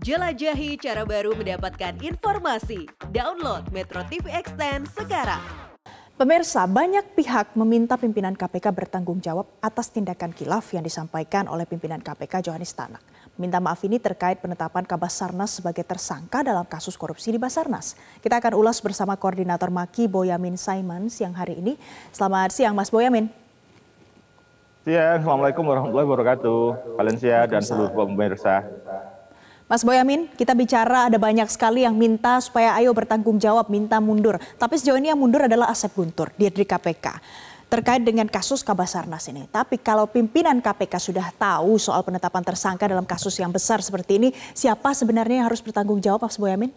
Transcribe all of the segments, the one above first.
Jelajahi cara baru mendapatkan informasi. Download Metro TV Extend sekarang. Pemirsa, banyak pihak meminta pimpinan KPK bertanggung jawab atas tindakan kilaf yang disampaikan oleh pimpinan KPK Johanis Tanak. Minta maaf ini terkait penetapan Kabasarnas sebagai tersangka dalam kasus korupsi di Basarnas. Kita akan ulas bersama Koordinator Maki Boyamin Simon siang hari ini. Selamat siang Mas Boyamin. Siang, Assalamualaikum warahmatullahi wabarakatuh. Valencia dan seluruh pemirsa. Mas Boyamin, kita bicara ada banyak sekali yang minta supaya ayo bertanggung jawab, minta mundur. Tapi sejauh ini yang mundur adalah Asep Guntur, Dirdi KPK. Terkait dengan kasus Kabasarnas ini. Tapi kalau pimpinan KPK sudah tahu soal penetapan tersangka dalam kasus yang besar seperti ini, siapa sebenarnya yang harus bertanggung jawab Mas Boyamin?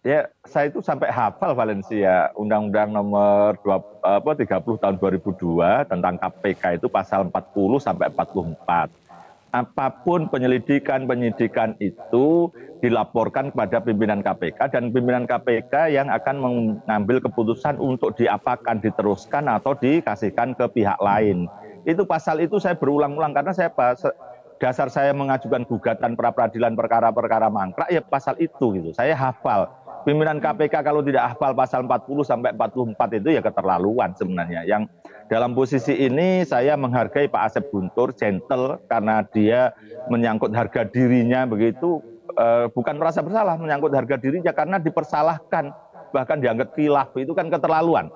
Ya, saya itu sampai hafal Valencia Undang-Undang nomor 2, apa, 30 tahun 2002 tentang KPK itu pasal 40 sampai 44 apapun penyelidikan penyidikan itu dilaporkan kepada pimpinan KPK dan pimpinan KPK yang akan mengambil keputusan untuk diapakan diteruskan atau dikasihkan ke pihak lain. Itu pasal itu saya berulang-ulang karena saya dasar saya mengajukan gugatan pra peradilan perkara-perkara mangkrak ya pasal itu gitu. Saya hafal pimpinan KPK kalau tidak hafal pasal 40 sampai 44 itu ya keterlaluan sebenarnya. Yang dalam posisi ini saya menghargai Pak Asep Guntur gentle karena dia menyangkut harga dirinya begitu eh, bukan merasa bersalah menyangkut harga dirinya karena dipersalahkan bahkan dianggap kilaf itu kan keterlaluan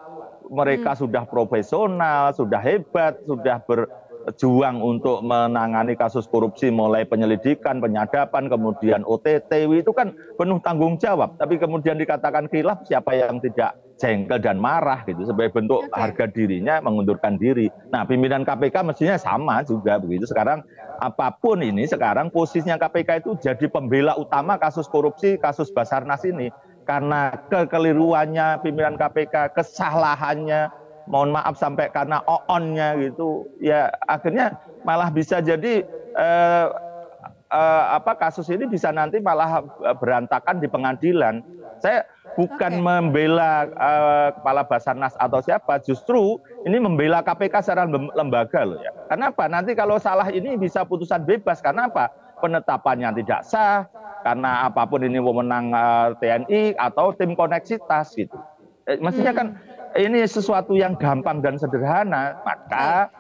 mereka hmm. sudah profesional, sudah hebat, sudah ber, berjuang untuk menangani kasus korupsi mulai penyelidikan, penyadapan, kemudian OTT itu kan penuh tanggung jawab. Tapi kemudian dikatakan khilaf siapa yang tidak jengkel dan marah gitu sebagai bentuk okay. harga dirinya mengundurkan diri. Nah, pimpinan KPK mestinya sama juga begitu. Sekarang apapun ini sekarang posisinya KPK itu jadi pembela utama kasus korupsi, kasus Basarnas ini karena kekeliruannya pimpinan KPK, kesalahannya mohon maaf sampai karena on gitu ya akhirnya malah bisa jadi eh, eh, apa kasus ini bisa nanti malah eh, berantakan di pengadilan. Saya bukan okay. membela eh, kepala Basarnas atau siapa, justru ini membela KPK secara lembaga loh ya. Kenapa? Nanti kalau salah ini bisa putusan bebas karena apa? Penetapannya tidak sah karena apapun ini wewenang eh, TNI atau tim koneksitas gitu. Eh, mestinya hmm. kan ini sesuatu yang gampang dan sederhana, maka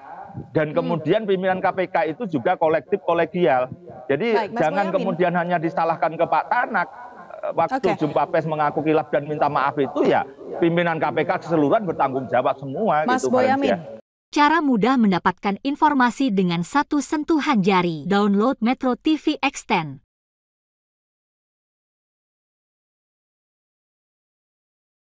dan hmm. kemudian pimpinan KPK itu juga kolektif kolegial. Jadi Baik, jangan Boyamin. kemudian hanya disalahkan ke Pak Tanak eh, waktu okay. jumpa pes mengaku kilap dan minta maaf itu ya pimpinan KPK keseluruhan bertanggung jawab semua Mas gitu Boyamin. Cara mudah mendapatkan informasi dengan satu sentuhan jari. Download Metro TV Extend.